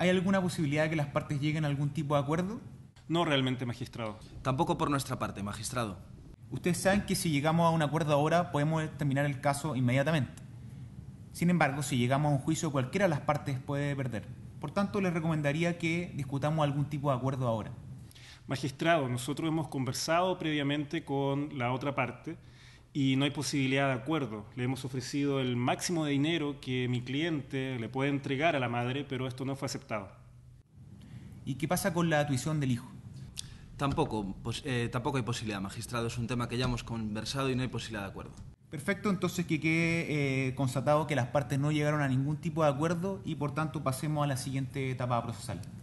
¿Hay alguna posibilidad de que las partes lleguen a algún tipo de acuerdo? No realmente, magistrado. Tampoco por nuestra parte, magistrado. Ustedes saben que si llegamos a un acuerdo ahora podemos terminar el caso inmediatamente. Sin embargo, si llegamos a un juicio cualquiera de las partes puede perder. Por tanto, les recomendaría que discutamos algún tipo de acuerdo ahora. Magistrado, nosotros hemos conversado previamente con la otra parte y no hay posibilidad de acuerdo. Le hemos ofrecido el máximo de dinero que mi cliente le puede entregar a la madre, pero esto no fue aceptado. ¿Y qué pasa con la tuición del hijo? Tampoco, pues, tampoco hay posibilidad, magistrado. Es un tema que ya hemos conversado y no hay posibilidad de acuerdo. Perfecto, entonces que quede eh, constatado que las partes no llegaron a ningún tipo de acuerdo y por tanto pasemos a la siguiente etapa procesal.